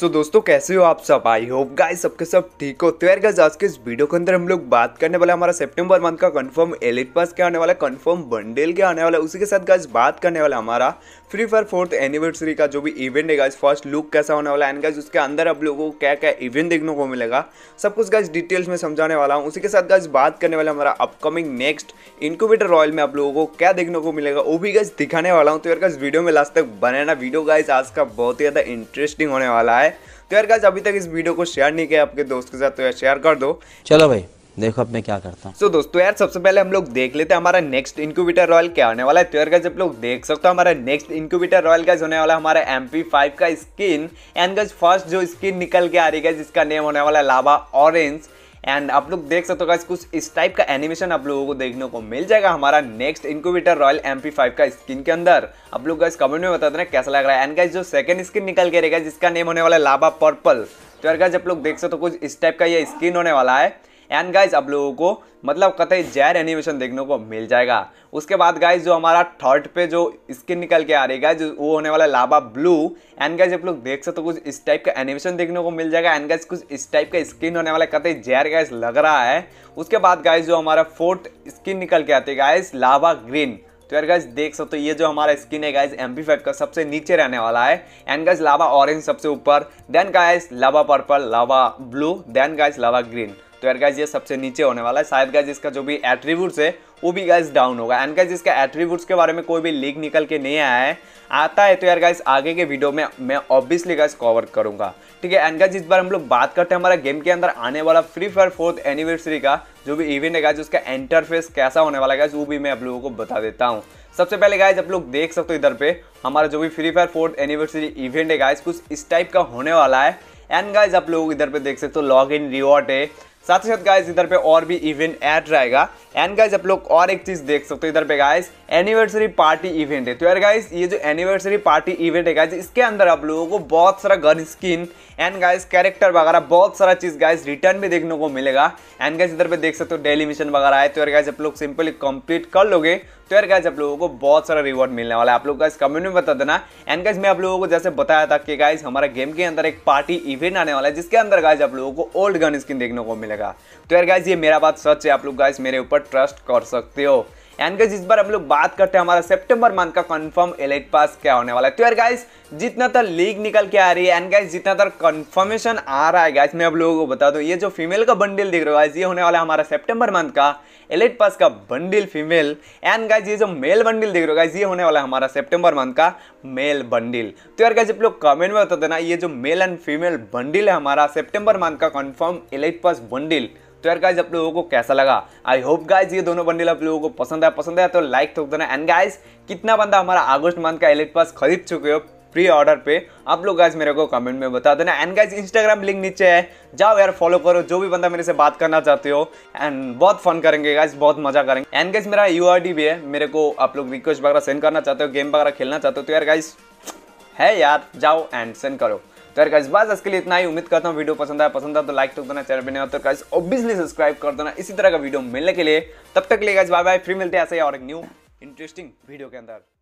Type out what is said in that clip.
सो so, दोस्तों कैसे हो आप सब आई होप गाइस सबके सब ठीक हो तो गाइस आज के इस वीडियो के अंदर हम लोग बात करने वाला हमारा सितंबर मंथ का कंफर्म एलिट पास क्या आने वाला कंफर्म बंडेल क्या आने वाला उसी के साथ गाइस बात करने वाला हमारा फ्री फायर फोर्थ एनिवर्सरी का जो भी इवेंट है गाइस फर्स्ट लुक कैसा होने वाला एंड गाइज उसके अंदर आप लोगों को क्या क्या इवेंट देखने को मिलेगा सब कुछ गाइज डिटेल्स में समझाने वाला हूँ उसी के साथ गाइज बात करने वाला हमारा अपकमिंग नेक्स्ट इनक्यूबेटर रॉयल में आप लोगों को क्या देखने को मिलेगा वो भी गाइज दिखाने वाला हूँ तो यार वीडियो में लास्ट तक बनाना ना वीडियो गाइज आज का बहुत ही ज़्यादा इंटरेस्टिंग होने वाला है है तो यार गाइस अभी तक इस वीडियो को शेयर नहीं किया आपके दोस्त के साथ तो यार शेयर कर दो चलो भाई देखो अब मैं क्या करता हूँ so, दोस्तों यार सबसे पहले हम लोग देख लेते हैं हमारा नेक्स्ट इंक्यूबेटर रॉयल क्या होने वाला है तो यार गाइज आप लोग देख सकते हो हमारा नेक्स्ट इंक्यूबेटर रॉयल गाइज होने वाला हमारा एम का स्किन एंड गाइज फर्स्ट जो स्किन निकल के आ रही है जिसका नेम होने वाला है लावा ऑरेंज एंड आप लोग देख सकते हो गाइस कुछ इस टाइप का एनिमेशन आप लोगों को देखने को मिल जाएगा हमारा नेक्स्ट इंक्यूबेटर रॉयल एम का स्किन के अंदर आप लोग गाइस कमेंट में बता देना कैसा लग रहा है एंड गाइस जो सेकंड स्किन निकल के रहेगा जिसका नेम होने वाला है लाबा पर्पल तो यार गाइस आप लोग देख सकते हो कुछ इस टाइप का ये स्किन होने वाला है एंड गाइज आप लोगों को मतलब कतई जैर एनिमेशन देखने को मिल जाएगा उसके बाद गाइज जो हमारा थर्ड पे जो स्किन निकल के आ रही जो वो होने वाला लावा ब्लू एंड गाइज आप लोग देख सकते हो कुछ इस टाइप का एनिमेशन देखने को मिल जाएगा एंड गाइज कुछ इस टाइप का स्किन होने वाला कतई जैर गाइज लग रहा है उसके बाद गाइज जो हमारा फोर्थ स्किन निकल के आती है गाइज लावा ग्रीन तो यार गाइज देख सकते हो ये जो हमारा स्किन है गाइज एम का सबसे नीचे रहने वाला है एंड गाइज लावा ऑरेंज सबसे ऊपर then guys lava purple lava blue then guys lava green तो यार गाइज ये सबसे नीचे होने वाला है शायद गाइज इसका जो भी एट्रीब्यूट्स है वो भी गाइज डाउन होगा एंड गाइज इसका एट्रीब्यूट्स के बारे में कोई भी लीक निकल के नहीं आया है आता है तो यार गाइज आगे के वीडियो में मैं ऑब्वियसली गाइज कवर करूंगा ठीक है एंड गाइज इस बार हम लोग बात करते हैं हमारा गेम के अंदर आने वाला फ्री फायर फोर्थ एनिवर्सरी का जो भी इवेंट है गाइज उसका इंटरफेस कैसा होने वाला है गाइज वो भी मैं आप लोगों को बता देता हूँ सबसे पहले गाइज आप लोग देख सकते हो इधर पे हमारा जो भी free fire fourth anniversary event है गाइज कुछ इस टाइप का होने वाला है एंड गाइज आप लोग इधर पे देख सकते हो लॉग इन रिवॉर्ड है साथ ही साथ गाइज इधर पे और भी इवेंट ऐड रहेगा एंड गाइज आप लोग और एक चीज देख सकते हो इधर पे गाइज एनिवर्सरी पार्टी इवेंट है तो यार गाइज ये जो एनिवर्सरी पार्टी इवेंट है गाइज इसके अंदर आप लोगों को बहुत सारा gun skin and guys character वगैरह बहुत सारा चीज गाइज रिटर्न भी देखने को मिलेगा एंड गाइज इधर पे देख सकते हो डेली मिशन वगैरह है तो यार गाइज आप लोग सिंपली कंप्लीट कर लोगे तो यार गाइज आप लोगों को बहुत सारा रिवॉर्ड मिलने वाला है आप लोग गाइज कमेंट में बता देना एंड गाइज मैं आप लोगों को जैसे बताया था कि गाइज हमारा गेम के अंदर एक पार्टी इवेंट आने वाला है जिसके अंदर गाइज आप लोगों को ओल्ड गन स्किन देखने को मिलेगा तो यार गाइज ये मेरा बात सच है आप लोग गाइज मेरे ऊपर ट्रस्ट कर सकते हो एंड गाइस इस बार हम लोग बात करते हैं हमारा सितंबर मंथ का कंफर्म एलेट पास क्या होने वाला है तो यार गाइस जितना तर लीग निकल के आ रही है एंड गाइस जितना तर कंफर्मेशन आ रहा है गाइस मैं अब लोगों को बता दूं ये जो फीमेल का बंडल दिख रहा है गाइज ये होने वाला है हमारा सेप्टेम्बर मंथ का एलेट पास का बंडल फीमेल एंड गाइज ये जो मेल बंडल देख रहे हो गाइज ये होने वाला है हमारा सेप्टेम्बर मंथ का मेल बंडल तो यार गाइज आप लोग कमेंट में बता देना ये जो मेल एंड फीमेल बंडल है हमारा सेप्टेम्बर मंथ का कन्फर्म एलेट पास बंडल तो यार गाइज आप लोगों को कैसा लगा आई होप गाइज ये दोनों बंडल आप लोगों को पसंद आया पसंद आया तो लाइक तो देना एंड गाइज कितना बंदा हमारा अगस्त मंथ का एलिट पास खरीद चुके हो प्री ऑर्डर पे आप लोग गाइज मेरे को कमेंट में बता देना एंड गाइज इंस्टाग्राम लिंक नीचे है जाओ यार फॉलो करो जो भी बंदा मेरे से बात करना चाहते हो एंड बहुत फन करेंगे गाइज बहुत मजा करेंगे एंड गाइज मेरा यू भी है मेरे को आप लोग रिक्वेस्ट वगैरह सेंड करना चाहते हो गेम वगैरह खेलना चाहते हो तो यार गाइज है यार जाओ एंड सेंड करो तो यार गाइस बस इसके लिए इतना ही उम्मीद करता हूँ वीडियो पसंद आया पसंद आया तो लाइक तो देना चैनल पर नहीं तो गाइस ऑब्वियसली सब्सक्राइब कर देना इसी तरह का वीडियो मिलने के लिए तब तक लेगा बाय बाय फ्री मिलते हैं ऐसे और एक न्यू इंटरेस्टिंग वीडियो के अंदर